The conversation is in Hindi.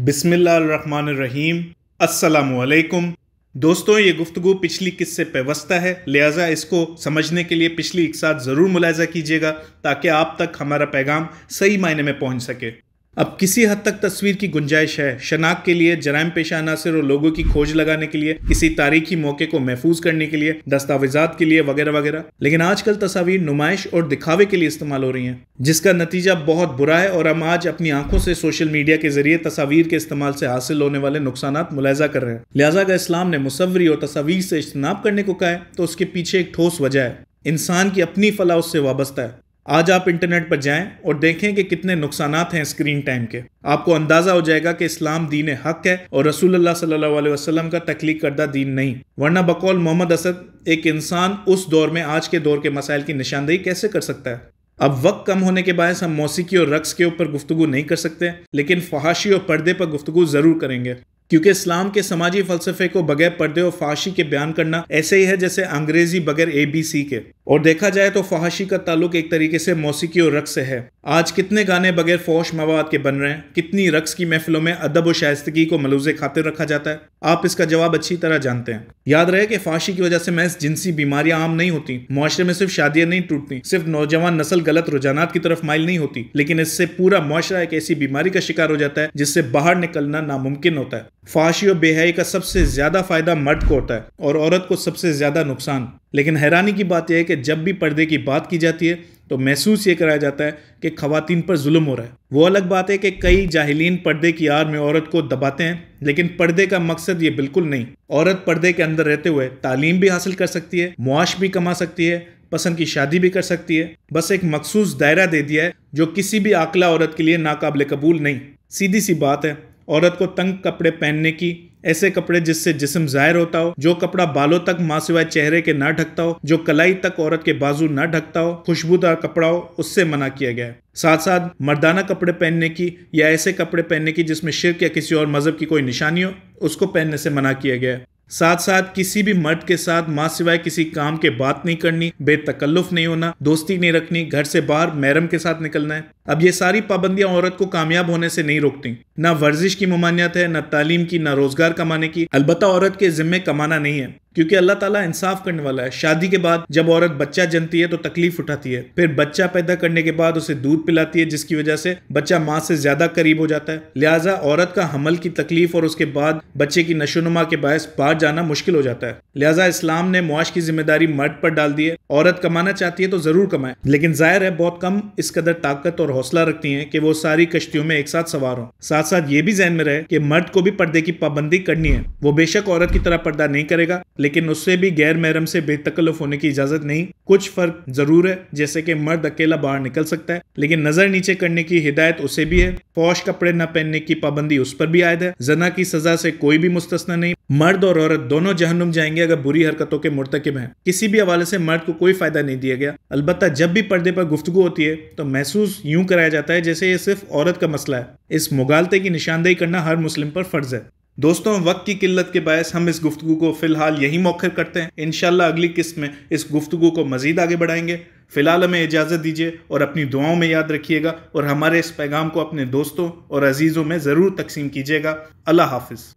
बिसमिल्ल रहीम दोस्तों ये गुफ्तु पिछली किस्से पे वस्ता है लिहाजा इसको समझने के लिए पिछली एक साथ ज़रूर मुलायजा कीजिएगा ताकि आप तक हमारा पैगाम सही मायने में पहुंच सके अब किसी हद तक तस्वीर की गुंजाइश है शनाख्त के लिए जराय पेशा अनासर और लोगों की खोज लगाने के लिए किसी तारीखी मौके को महफूज करने के लिए दस्तावेजात के लिए वगैरह वगैरह लेकिन आजकल तस्वीर नुमाइश और दिखावे के लिए इस्तेमाल हो रही हैं जिसका नतीजा बहुत बुरा है और हम आज अपनी आंखों से सोशल मीडिया के जरिए तस्वीर के इस्तेमाल से हासिल होने वाले नुकसान मुलायजा कर रहे हैं लिहाजा अगर इस्लाम ने मुसवरी और तस्वीर से इज्तनाब करने को कहा है तो उसके पीछे एक ठोस वजह है इंसान की अपनी फलाह उससे वाबस्ता है आज आप इंटरनेट पर जाएं और देखें कि कितने नुकसान हैं स्क्रीन टाइम के आपको अंदाज़ा हो जाएगा कि इस्लाम दीन हक है और रसूल सल्लल्लाहु अलैहि वसल्लम का तख्लीक करदा दीन नहीं वरना बकौल मोहम्मद असद एक इंसान उस दौर में आज के दौर के मसाइल की निशानदेही कैसे कर सकता है अब वक्त कम होने के बायस हम मौसीकी और रक्स के ऊपर गुफ्तु नहीं कर सकते लेकिन फहाशी और पर्दे पर गुफ्तु ज़रूर करेंगे क्योंकि इस्लाम के समाजी फलसफे को बगैर पर्दे और फाशी के बयान करना ऐसे ही है जैसे अंग्रेज़ी बगैर ए बी सी के और देखा जाए तो फहाशी का ताल्लुक एक तरीके से मौसीकी और रक्स से है आज कितने गाने बगैर फौश मवाद के बन रहे हैं कितनी रक्स की महफिलों में अदब और शायस्तगी को मलूज खातिर रखा जाता है आप इसका जवाब अच्छी तरह जानते हैं याद रहे कि फाशी की वजह से महज जिनसी बीमारियां आम नहीं होती मुआरे में सिर्फ शादियां नहीं टूटती सिर्फ नौजवान नस्ल गलत रुझाना की तरफ माइल नहीं होती लेकिन इससे पूरा मुआरा एक ऐसी बीमारी का शिकार हो जाता है जिससे बाहर निकलना नामुमकिन होता है फाशी और बेहाई का सबसे ज्यादा फायदा मर्द को होता है और औरत को सबसे ज्यादा नुकसान लेकिन हैरानी की बात यह है कि जब भी पर्दे की बात की जाती है तो महसूस ये कराया जाता है कि खवतिन पर जुल्म हो रहा है वो अलग बात है कि कई जाहिलीन पर्दे की आड़ में औरत को दबाते हैं लेकिन पर्दे का मकसद ये बिल्कुल नहीं औरत पर्दे के अंदर रहते हुए तालीम भी हासिल कर सकती है मुआश भी कमा सकती है पसंद की शादी भी कर सकती है बस एक मखसूस दायरा दे दिया है जो किसी भी आकला औरत के लिए नाकबले कबूल नहीं सीधी सी बात है औरत को तंग कपड़े पहनने की ऐसे कपड़े जिससे जिसम जाहिर होता हो जो कपड़ा बालों तक माँ सिवाय चेहरे के ना ढकता हो जो कलाई तक औरत के बाजू ना ढकता हो खुशबूदार कपड़ा हो उससे मना किया गया है साथ साथ मर्दाना कपड़े पहनने की या ऐसे कपड़े पहनने की जिसमें शिरक या किसी और मजहब की कोई निशानी हो उसको पहनने से मना किया गया है साथ साथ किसी भी मर्द के साथ माँ सिवाय किसी काम के बात नहीं करनी बेतकल्लुफ नहीं होना दोस्ती नहीं रखनी घर से बाहर मैरम के साथ निकलना है अब ये सारी पाबंदियां औरत को कामयाब होने से नहीं रोकती ना वर्जिश की ममानियत है ना तालीम की ना रोजगार कमाने की अलबत्ता औरत के जिम्मे कमाना नहीं है क्योंकि अल्लाह ताला इंसाफ करने वाला है शादी के बाद जब औरत बच्चा जनती है तो तकलीफ उठाती है फिर बच्चा पैदा करने के बाद उसे दूध पिलाती है जिसकी वजह से बच्चा माँ से ज्यादा करीब हो जाता है लिहाजा औरत का हमल की तकलीफ और उसके बाद बच्चे की नशोनुमा के बायस बाहर जाना मुश्किल हो जाता है लिहाजा इस्लाम ने मुआश की जिम्मेदारी मर्द पर डाल दी है औरत कमाना चाहती है तो जरूर कमाए लेकिन जाहिर है बहुत कम इस कदर ताकत और हौसला रखती है कि वो सारी कश्तियों में एक साथ सवार हो साथ साथ ये भी जहन में रहे कि मर्द को भी पर्दे की पाबंदी करनी है वो बेशक औरत की तरह पर्दा नहीं करेगा लेकिन उससे भी गैर महरम से बेतकल्लुफ होने की इजाज़त नहीं कुछ फ़र्क ज़रूर है जैसे कि मर्द अकेला बाहर निकल सकता है लेकिन नज़र नीचे करने की हिदायत उसे भी है फौश कपड़े न पहनने की पाबंदी उस पर भी आयद है जना की सज़ा से कोई भी मुस्तना नहीं मर्द और औरत दोनों जहनुम जाएंगे अगर बुरी हरकतों के मुरतकब हैं किसी भी हवाले से मर्द को कोई फ़ायदा नहीं दिया गया अलबत्त जब भी पर्दे पर गुफ्तु होती है तो महसूस यूं कराया जाता है जैसे ये सिर्फ औरत का मसला है इस मुगालते की निशानदेही करना हर मुस्लिम पर फ़र्ज़ है दोस्तों वक्त की किल्लत के बायस हम इस गुफ्तु को फिलहाल यही मौखर करते हैं इनशाला अगली किस्त में इस गुफ्तु को मजीद आगे बढ़ाएंगे फ़िलहाल हमें इजाज़त दीजिए और अपनी दुआओं में याद रखिएगा और हमारे इस पैगाम को अपने दोस्तों और अजीज़ों में ज़रूर तकसीम कीजिएगा अल्लाह हाफिज़